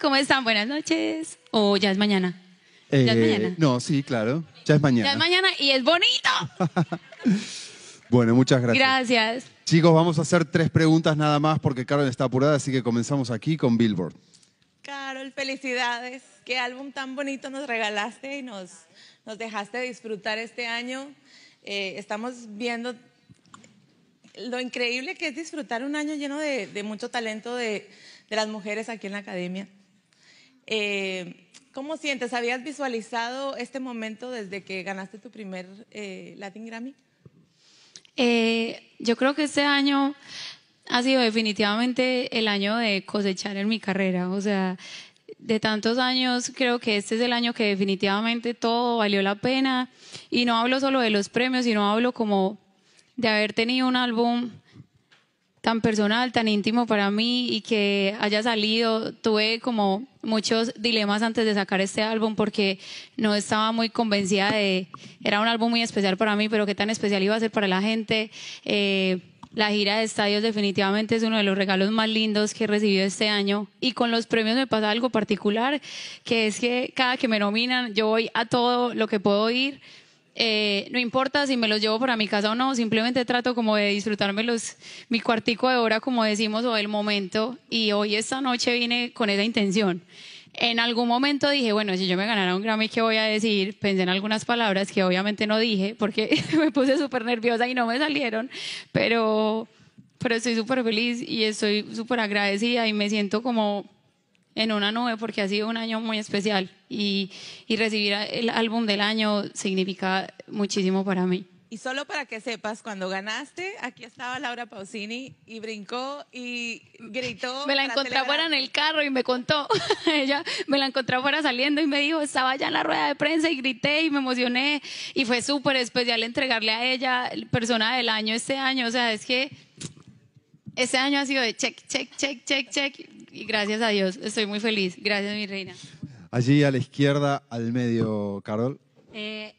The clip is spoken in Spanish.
¿Cómo están? Buenas noches. ¿O ya es mañana? ya es eh, mañana. No, sí, claro. Ya es mañana. Ya es mañana y es bonito. bueno, muchas gracias. Gracias. Chicos, vamos a hacer tres preguntas nada más porque Carol está apurada, así que comenzamos aquí con Billboard. Carol, felicidades. Qué álbum tan bonito nos regalaste y nos, nos dejaste disfrutar este año. Eh, estamos viendo lo increíble que es disfrutar un año lleno de, mucho talento de las mujeres aquí en la academia. Eh, ¿Cómo sientes? ¿Habías visualizado este momento desde que ganaste tu primer eh, Latin Grammy? Eh, yo creo que este año ha sido definitivamente el año de cosechar en mi carrera. O sea, de tantos años, creo que este es el año que definitivamente todo valió la pena. Y no hablo solo de los premios, sino hablo como de haber tenido un álbum tan personal, tan íntimo para mí y que haya salido. Tuve como muchos dilemas antes de sacar este álbum porque no estaba muy convencida de, era un álbum muy especial para mí, pero qué tan especial iba a ser para la gente. Eh, la gira de estadios definitivamente es uno de los regalos más lindos que he recibido este año. Y con los premios me pasa algo particular, que es que cada que me nominan yo voy a todo lo que puedo ir eh, no importa si me los llevo para mi casa o no, simplemente trato como de disfrutarme mi cuartico de hora, como decimos, o el momento. Y hoy esta noche vine con esa intención. En algún momento dije, bueno, si yo me ganara un Grammy, ¿qué voy a decir? Pensé en algunas palabras que obviamente no dije porque me puse súper nerviosa y no me salieron, pero, pero estoy súper feliz y estoy súper agradecida y me siento como en una nube porque ha sido un año muy especial y, y recibir el álbum del año significa muchísimo para mí. Y solo para que sepas, cuando ganaste, aquí estaba Laura Pausini y brincó y gritó. Me la encontré afuera en el carro y me contó. Ella me la encontré afuera saliendo y me dijo, estaba ya en la rueda de prensa y grité y me emocioné. Y fue súper especial entregarle a ella persona del año este año. O sea, es que este año ha sido de check, check, check, check, check y gracias a Dios, estoy muy feliz. Gracias, mi reina. Allí a la izquierda, al medio, Carol. Eh,